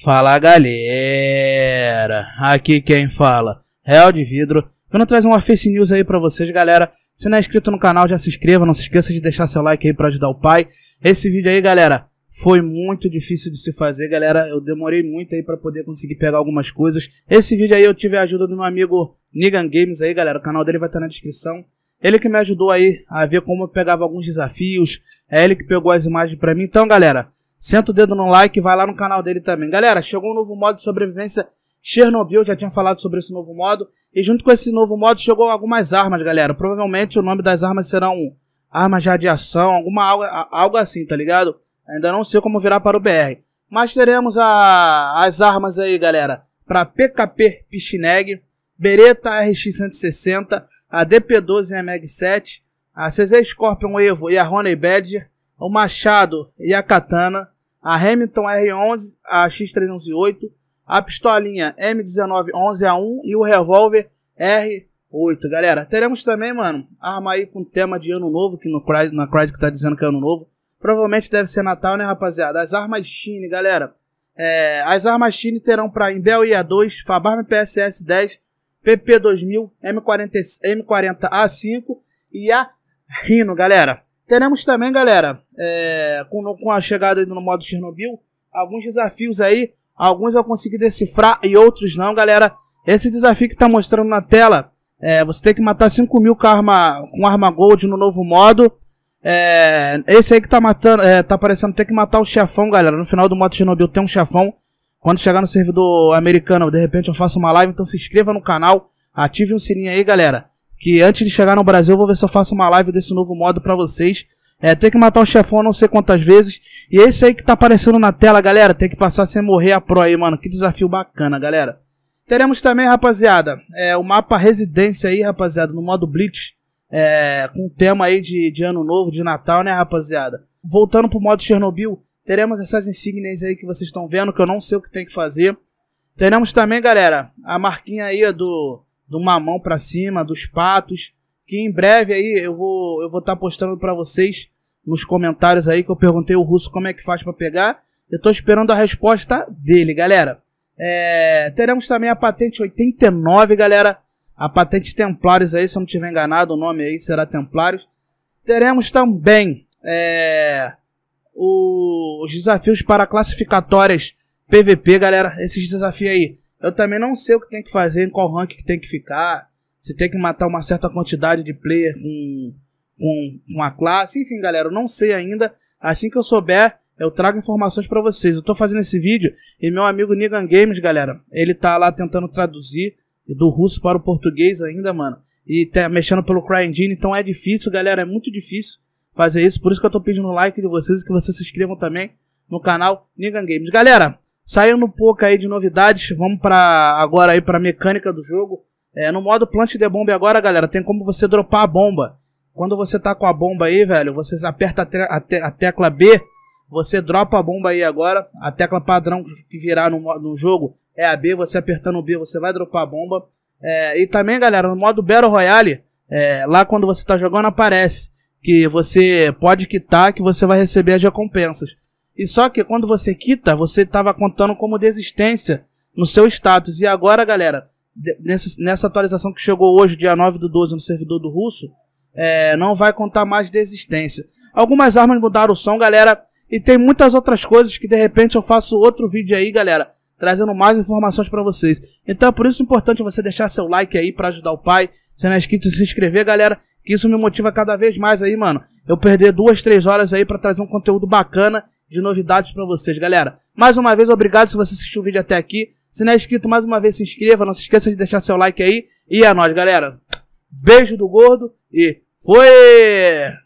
Fala galera, aqui quem fala é o de Vidro. Eu não traz uma face news aí para vocês, galera. Se não é inscrito no canal, já se inscreva. Não se esqueça de deixar seu like aí para ajudar o pai. Esse vídeo aí, galera, foi muito difícil de se fazer, galera. Eu demorei muito aí para poder conseguir pegar algumas coisas. Esse vídeo aí eu tive a ajuda do meu amigo Nigan Games aí, galera. O canal dele vai estar tá na descrição. Ele que me ajudou aí a ver como eu pegava alguns desafios. É ele que pegou as imagens para mim. Então, galera, Senta o dedo no like e vai lá no canal dele também. Galera, chegou um novo modo de sobrevivência Chernobyl, já tinha falado sobre esse novo modo. E junto com esse novo modo chegou algumas armas, galera. Provavelmente o nome das armas serão armas de radiação, alguma algo, algo assim, tá ligado? Ainda não sei como virar para o BR. Mas teremos a, as armas aí, galera, para PKP Pichineg, Beretta RX 160, a DP12 MG7, a CZ Scorpion Evo e a Honey Badger o machado e a katana, a Hamilton R11, a X308, a pistolinha m 1911 11A1 e o revólver R8. Galera, teremos também, mano, arma aí com tema de ano novo, que no na Cry que tá dizendo que é ano novo. Provavelmente deve ser Natal, né, rapaziada? As armas Chine, galera. É, as armas Chine terão para Imbel IA2, Fabarma PSS 10, PP2000, M40, M40A5 e a Rino, galera. Teremos também, galera, é, com, com a chegada no modo Chernobyl, alguns desafios aí, alguns eu consegui decifrar e outros não, galera. Esse desafio que tá mostrando na tela, é, você tem que matar 5 mil com arma, com arma gold no novo modo. É, esse aí que tá matando, é, tá aparecendo, tem que matar o chefão, galera. No final do modo Chernobyl tem um chefão. Quando chegar no servidor americano, de repente eu faço uma live, então se inscreva no canal, ative o sininho aí, galera. Que antes de chegar no Brasil, eu vou ver se eu faço uma live desse novo modo pra vocês. É, tem que matar o chefão não sei quantas vezes. E esse é aí que tá aparecendo na tela, galera. Tem que passar sem morrer a pro aí, mano. Que desafio bacana, galera. Teremos também, rapaziada, é, o mapa Residência aí, rapaziada, no modo Blitz. É, com tema aí de, de Ano Novo, de Natal, né, rapaziada. Voltando pro modo Chernobyl, teremos essas insígnias aí que vocês estão vendo, que eu não sei o que tem que fazer. Teremos também, galera, a marquinha aí do, do mamão pra cima, dos patos que em breve aí eu vou eu vou estar tá postando para vocês nos comentários aí que eu perguntei o russo como é que faz para pegar. Eu tô esperando a resposta dele, galera. É, teremos também a patente 89, galera. A patente Templários aí, se eu não tiver enganado, o nome aí será Templários. Teremos também é, o, os desafios para classificatórias PVP, galera. Esses desafios aí. Eu também não sei o que tem que fazer, em qual rank que tem que ficar você tem que matar uma certa quantidade de player com, com, com a classe. Enfim, galera, eu não sei ainda. Assim que eu souber, eu trago informações para vocês. Eu tô fazendo esse vídeo e meu amigo Nigan Games, galera, ele tá lá tentando traduzir do russo para o português ainda, mano. E tá mexendo pelo CryEngine, então é difícil, galera, é muito difícil fazer isso. Por isso que eu tô pedindo like de vocês e que vocês se inscrevam também no canal Nigan Games. Galera, saindo um pouco aí de novidades, vamos para agora aí para mecânica do jogo. É, no modo plant the bomb agora, galera, tem como você dropar a bomba. Quando você tá com a bomba aí, velho, você aperta a, te a, te a tecla B, você dropa a bomba aí agora. A tecla padrão que virar no, no jogo é a B, você apertando o B, você vai dropar a bomba. É, e também, galera, no modo Battle Royale, é, lá quando você tá jogando aparece que você pode quitar que você vai receber as recompensas. E só que quando você quita, você estava contando como desistência no seu status. E agora, galera, nessa, nessa atualização que chegou hoje, dia 9 do 12, no servidor do russo, é, não vai contar mais de existência Algumas armas mudaram o som, galera, e tem muitas outras coisas que de repente eu faço outro vídeo aí, galera, trazendo mais informações para vocês. Então, é por isso é importante você deixar seu like aí para ajudar o pai, se não é inscrito, se inscrever, galera, que isso me motiva cada vez mais aí, mano. Eu perder duas, três horas aí para trazer um conteúdo bacana de novidades para vocês, galera. Mais uma vez, obrigado se você assistiu o vídeo até aqui. Se não é inscrito, mais uma vez se inscreva. Não se esqueça de deixar seu like aí. E é nóis, galera. Beijo do gordo e foi!